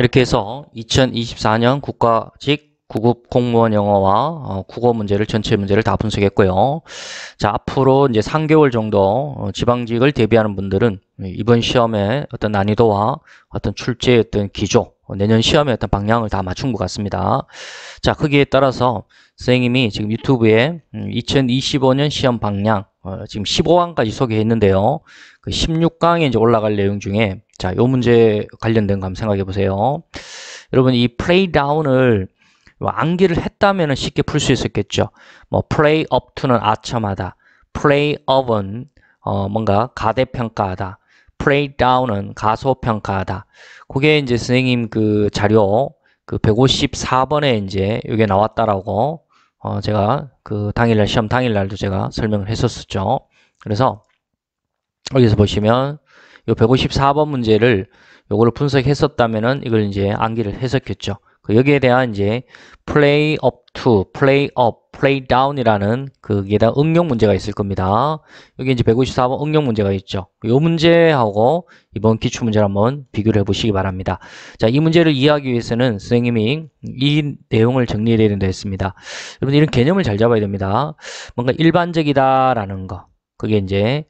이렇게 해서 2024년 국가직 구급 공무원 영어와 어, 국어 문제를 전체 문제를 다 분석했고요. 자 앞으로 이제 3개월 정도 어, 지방직을 대비하는 분들은 이번 시험의 어떤 난이도와 어떤 출제의 어떤 기조, 내년 시험의 어떤 방향을 다 맞춘 것 같습니다. 자 거기에 따라서 선생님이 지금 유튜브에 2025년 음, 시험 방향 어, 지금 15강까지 소개했는데요. 그 16강에 이제 올라갈 내용 중에 자, 요 문제 관련된 거 한번 생각해 보세요. 여러분 이 플레이 다운을 뭐 암기를 했다면 쉽게 풀 수 있었겠죠. 뭐 play u 는 아첨하다. 플레이 y o 은 어, 뭔가 가대평가하다. 플레이 다운은 가소평가하다. 그게 이제 선생님 그 자료 그 154번에 이제 이게 나왔다라고 어, 제가 그 당일날 시험 당일날도 제가 설명을 했었었죠. 그래서 여기서 보시면 이 154번 문제를 요거를 분석했었다면은 이걸 이제 암기를 해석했죠그 여기에 대한 이제 play up to, play up playdown이라는 그게다 응용 문제가 있을 겁니다. 여기 이제 154번 응용 문제가 있죠. 이 문제하고 이번 기출 문제를 한번 비교를 해보시기 바랍니다. 자, 이 문제를 이해하기 위해서는 선생님이 이 내용을 정리해야 된다 했습니다. 여러분 이런 개념을 잘 잡아야 됩니다. 뭔가 일반적이다라는 거. 그게 이제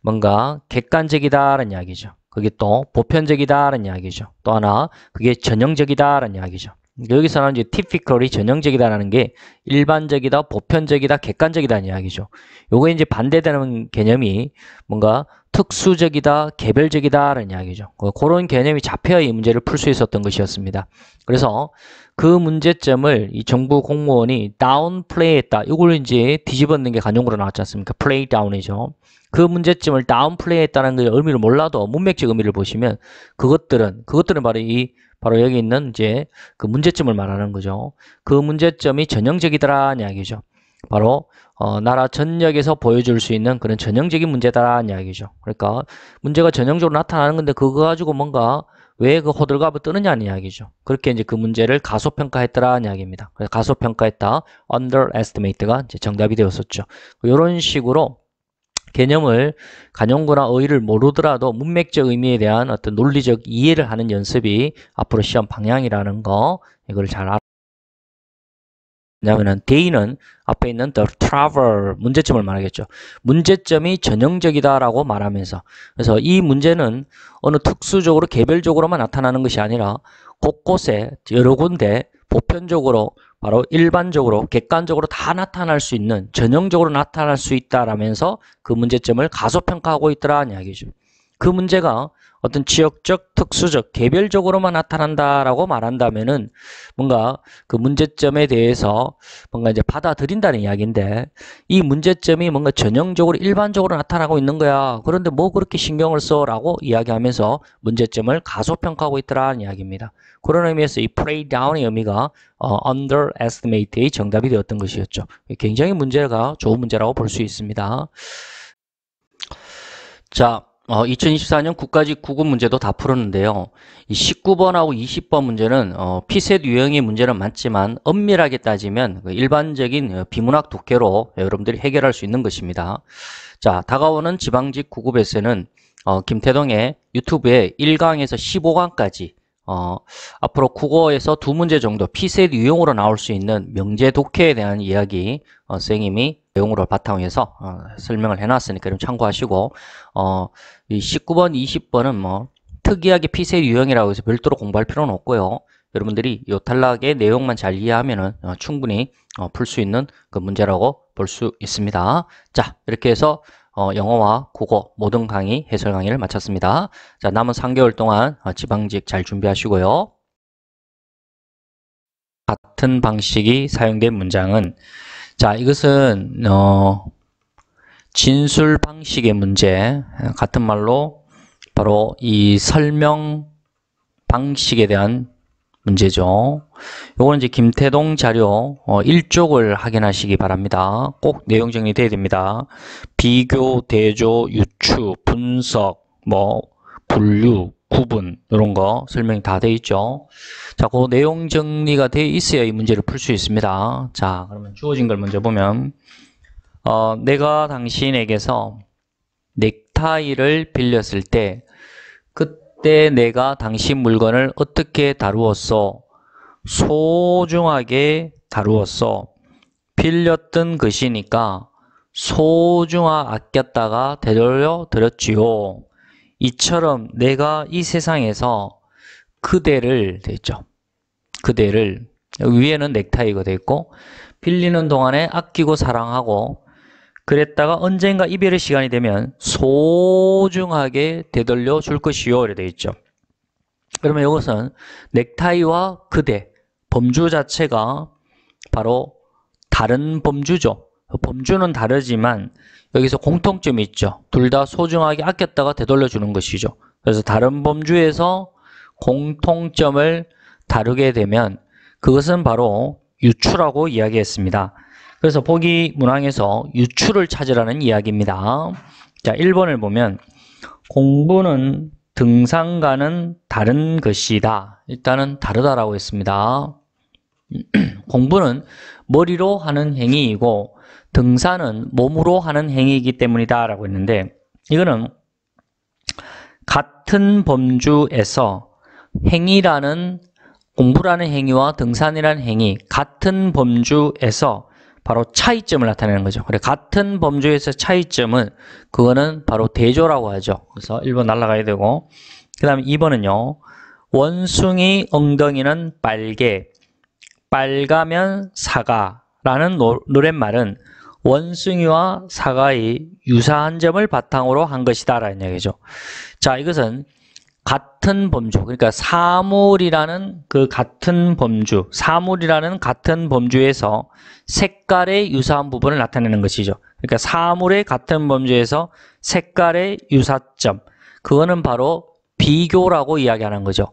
뭔가 객관적이다라는 이야기죠. 그게 또 보편적이다라는 이야기죠. 또 하나 그게 전형적이다라는 이야기죠. 여기서는 이제 typical이 전형적이다라는 게 일반적이다, 보편적이다, 객관적이다는 이야기죠. 요게 이제 반대되는 개념이 뭔가 특수적이다, 개별적이다라는 이야기죠. 그러니까 그런 개념이 잡혀야 이 문제를 풀 수 있었던 것이었습니다. 그래서 그 문제점을 이 정부 공무원이 다운플레이했다. 이걸 이제 뒤집었는게 간용으로 나왔지 않습니까? 플레이 다운이죠. 그 문제점을 다운플레이했다는 그 의미를 몰라도 문맥적 의미를 보시면 그것들은 그것들은 바로 이 바로 여기 있는 이제 그 문제점을 말하는 거죠. 그 문제점이 전형적이다라는 이야기죠. 바로 어, 나라 전역에서 보여줄 수 있는 그런 전형적인 문제다라는 이야기죠. 그러니까 문제가 전형적으로 나타나는 건데 그거 가지고 뭔가 왜그 호들갑을 뜨느냐는 이야기죠. 그렇게 이제 그 문제를 가소평가했더라는 이야기입니다. 그래서 가소평가했다, underestimate가 이제 정답이 되었었죠. 이런 식으로 개념을 간용구나 어휘를 모르더라도 문맥적 의미에 대한 어떤 논리적 이해를 하는 연습이 앞으로 시험 방향이라는 거 이걸 잘 알아. 왜냐하면 day는 앞에 있는 the travel 문제점을 말하겠죠. 문제점이 전형적이다라고 말하면서 그래서 이 문제는 어느 특수적으로 개별적으로만 나타나는 것이 아니라 곳곳에 여러 군데 보편적으로 바로 일반적으로 객관적으로 다 나타날 수 있는 전형적으로 나타날 수 있다라면서 그 문제점을 가소평가하고 있더라 이야기죠. 그 문제가 어떤 지역적, 특수적, 개별적으로만 나타난다라고 말한다면은 뭔가 그 문제점에 대해서 뭔가 이제 받아들인다는 이야기인데 이 문제점이 뭔가 전형적으로 일반적으로 나타나고 있는 거야. 그런데 뭐 그렇게 신경을 써라고 이야기하면서 문제점을 가소평가하고 있더라는 이야기입니다. 그런 의미에서 이 play down의 의미가 어, underestimate의 정답이 되었던 것이었죠. 굉장히 문제가 좋은 문제라고 볼 수 있습니다. 자, 어, 2024년 국가직 구급 문제도 다 풀었는데요. 이 19번하고 20번 문제는 어, 피셋 유형의 문제는 많지만 엄밀하게 따지면 그 일반적인 어, 비문학 독해로 여러분들이 해결할 수 있는 것입니다. 자, 다가오는 지방직 구급 에서는 어, 김태동의 유튜브에 1강에서 15강까지 어, 앞으로 국어에서 두 문제 정도 피셋 유형으로 나올 수 있는 명제 독해에 대한 이야기 어, 선생님이 내용으로 바탕으로 해서 어, 설명을 해놨으니까 좀 참고하시고 어, 이 19번, 20번은 뭐 특이하게 피세 유형이라고 해서 별도로 공부할 필요는 없고요. 여러분들이 이 탈락의 내용만 잘 이해하면 은 어, 충분히 어, 풀수 있는 그 문제라고 볼 수 있습니다. 자 이렇게 해서 어, 영어와 국어 모든 강의 해설 강의를 마쳤습니다. 자 남은 3개월 동안 어, 지방직 잘 준비하시고요. 같은 방식이 사용된 문장은 자, 이것은 어, 진술 방식의 문제, 예, 같은 말로 바로 이 설명 방식에 대한 문제죠. 요거는 이제 김태동 자료 1쪽을 어, 확인하시기 바랍니다. 꼭 내용 정리돼야 됩니다. 비교, 대조, 유추, 분석, 뭐 분류, 구분 이런 거 설명이 다돼 있죠. 자, 그 내용 정리가 돼 있어야 이 문제를 풀 수 있습니다. 자, 그러면 주어진 걸 먼저 보면 어, 내가 당신에게서 넥타이를 빌렸을 때 그때 내가 당신 물건을 어떻게 다루었어? 소중하게 다루었어. 빌렸던 것이니까 소중하 아꼈다가 되돌려 드렸지요. 이처럼 내가 이 세상에서 그대를 되죠. 그대를 위에는 넥타이가 되 있고 빌리는 동안에 아끼고 사랑하고 그랬다가 언젠가 이별의 시간이 되면 소중하게 되돌려 줄 것이요 이래 되어 있죠. 그러면 이것은 넥타이와 그대 범주 자체가 바로 다른 범주죠. 그 범주는 다르지만 여기서 공통점이 있죠. 둘 다 소중하게 아꼈다가 되돌려 주는 것이죠. 그래서 다른 범주에서 공통점을 다루게 되면 그것은 바로 유추라고 이야기했습니다. 그래서 보기 문항에서 유추를 찾으라는 이야기입니다. 자, 1번을 보면 공부는 등산과는 다른 것이다. 일단은 다르다라고 했습니다. 공부는 머리로 하는 행위이고 등산은 몸으로 하는 행위이기 때문이다 라고 했는데 이거는 같은 범주에서 행위라는 공부라는 행위와 등산이라는 행위 같은 범주에서 바로 차이점을 나타내는 거죠. 그래 같은 범주에서 차이점은 그거는 바로 대조라고 하죠. 그래서 1번 날라가야 되고 그 다음에 2번은요. 원숭이 엉덩이는 빨개 빨가면 사가라는 노랫말은 원숭이와 사과의 유사한 점을 바탕으로 한 것이다 라는 얘기죠. 자 이것은 같은 범주 그러니까 사물이라는 그 같은 범주 사물이라는 같은 범주에서 색깔의 유사한 부분을 나타내는 것이죠. 그러니까 사물의 같은 범주에서 색깔의 유사점 그거는 바로 비교라고 이야기하는 거죠.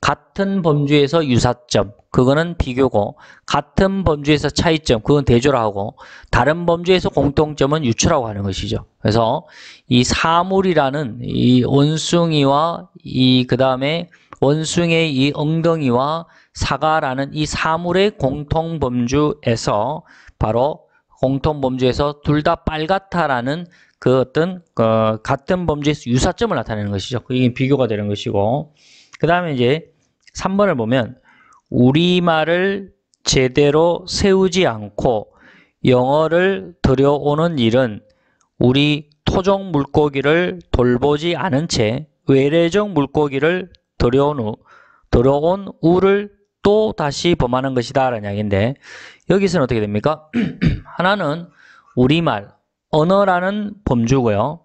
같은 범주에서 유사점, 그거는 비교고 같은 범주에서 차이점, 그건 대조라 하고 다른 범주에서 공통점은 유추라고 하는 것이죠. 그래서 이 사물이라는 이 원숭이와 이그 다음에 원숭이의 이 엉덩이와 사과라는 이 사물의 공통 범주에서 바로 공통 범주에서 둘 다 빨갛다라는 그 어떤 그 같은 범주에서 유사점을 나타내는 것이죠. 그게 비교가 되는 것이고 그 다음에 이제 3번을 보면 우리말을 제대로 세우지 않고 영어를 들여오는 일은 우리 토종 물고기를 돌보지 않은 채 외래종 물고기를 들여온, 후들어온 우를 또 다시 범하는 것이다 라는 이야기인데 여기서는 어떻게 됩니까? 하나는 우리말, 언어라는 범주고요.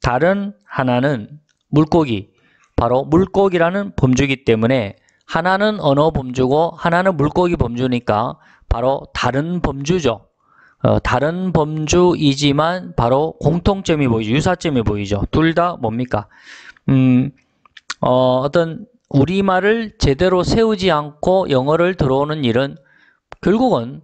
다른 하나는 물고기, 바로 물고기라는 범주이기 때문에 하나는 언어 범주고 하나는 물고기 범주니까 바로 다른 범주죠. 어, 다른 범주이지만 바로 공통점이 보이죠. 유사점이 보이죠. 둘 다 뭡니까? 음, 어, 어떤 우리말을 제대로 세우지 않고 영어를 들어오는 일은 결국은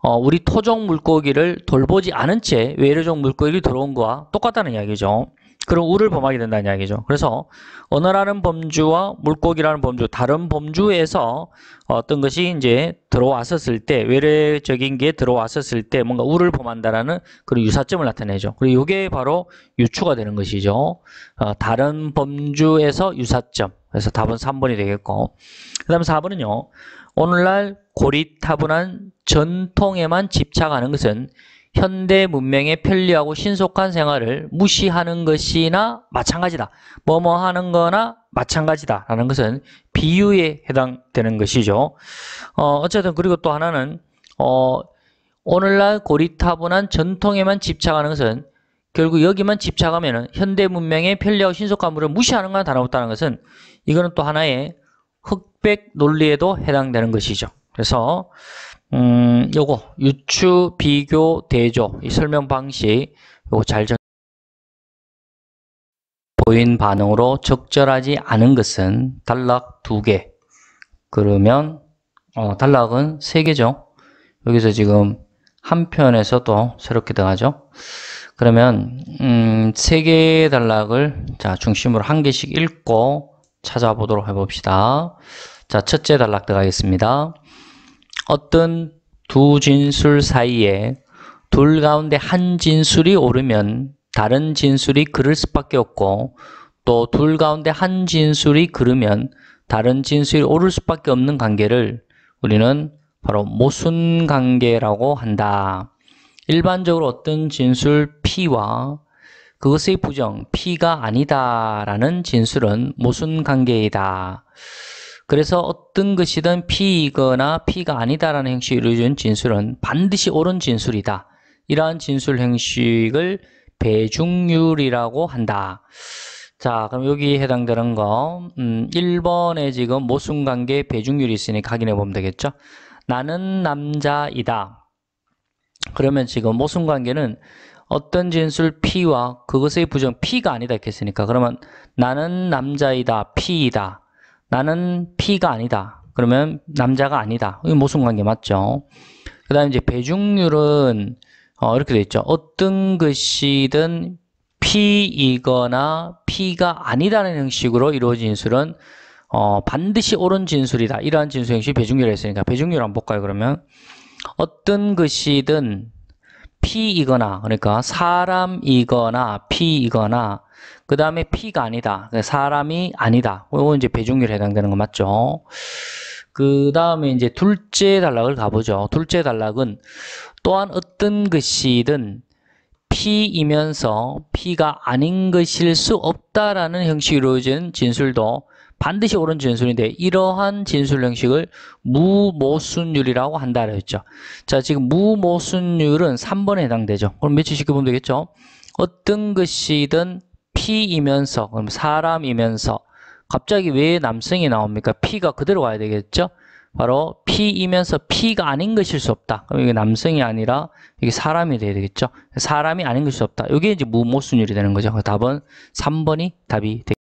어, 우리 토종 물고기를 돌보지 않은 채 외래종 물고기를 들어온 거와 똑같다는 이야기죠. 그럼 우를 범하게 된다는 이야기죠. 그래서 언어라는 범주와 물고기라는 범주, 다른 범주에서 어떤 것이 이제 들어왔었을 때 외래적인 게 들어왔었을 때 뭔가 우를 범한다라는 그런 유사점을 나타내죠. 그리고 이게 바로 유추가 되는 것이죠. 어, 다른 범주에서 유사점. 그래서 답은 3번이 되겠고 그다음 4번은요. 오늘날 고리타분한 전통에만 집착하는 것은 현대 문명의 편리하고 신속한 생활을 무시하는 것이나 마찬가지다. 뭐뭐 하는 거나 마찬가지다. 라는 것은 비유에 해당되는 것이죠. 어, 어쨌든 그리고 또 하나는 어, 오늘날 고리타분한 전통에만 집착하는 것은 결국 여기만 집착하면 현대 문명의 편리하고 신속함을 무시하는 건 다름없다는 것은 이거는 또 하나의 흑백 논리에도 해당되는 것이죠. 그래서 음, 요거 유추 비교 대조 이 설명 방식 요거 잘 전... 보인 반응으로 적절하지 않은 것은 단락 2개 그러면 어, 단락은 3 개죠 여기서 지금 한 편에서 또 새롭게 등하죠 그러면 음, 세 개의 단락을 자 중심으로 한 개씩 읽고 찾아보도록 해봅시다 자 첫째 단락 들어가겠습니다 어떤 두 진술 사이에 둘 가운데 한 진술이 오르면 다른 진술이 그를 수밖에 없고 또 둘 가운데 한 진술이 그르면 다른 진술이 오를 수밖에 없는 관계를 우리는 바로 모순 관계라고 한다. 일반적으로 어떤 진술 P와 그것의 부정 P가 아니다라는 진술은 모순 관계이다. 그래서 어떤 것이든 P이거나 P가 아니다라는 형식이 이루어진 진술은 반드시 옳은 진술이다. 이러한 진술 행식을 배중률이라고 한다. 자, 그럼 여기 해당되는 거 음, 1번에 지금 모순관계 배중률이 있으니 확인해 보면 되겠죠. 나는 남자이다. 그러면 지금 모순관계는 어떤 진술 P와 그것의 부정 P가 아니다 했으니까 그러면 나는 남자이다 P이다 나는 P가 아니다. 그러면 남자가 아니다. 이 모순관계 맞죠? 그 다음에 이제 배중률은 어, 이렇게 돼 있죠. 어떤 것이든 P이거나 P가 아니다는 형식으로 이루어진 술은 어, 반드시 옳은 진술이다. 이러한 진술 형식 이 배중률이 있으니까 배중률 한번 볼까요? 그러면 어떤 것이든 P이거나 그러니까 사람이거나 P이거나 그 다음에 P가 아니다. 그러니까 사람이 아니다. 이건 이제 배중률에 해당되는 거 맞죠? 그 다음에 이제 둘째 단락을 가보죠. 둘째 단락은 또한 어떤 것이든 P이면서 P가 아닌 것일 수 없다라는 형식으로 이루어진 진술도 반드시 옳은 진술인데 이러한 진술 형식을 무모순율이라고 한다고 했죠. 자 지금 무모순율은 3번에 해당되죠. 그럼 며칠 시켜보면 되겠죠. 어떤 것이든 P이면서 그럼 사람이면서 갑자기 왜 남성이 나옵니까? P가 그대로 와야 되겠죠? 바로 P이면서 P가 아닌 것일 수 없다. 그럼 이게 남성이 아니라 이게 사람이 돼야 되겠죠? 사람이 아닌 것일 수 없다. 이게 이제 무모순율이 되는 거죠. 답은 3번이 답이 되겠죠.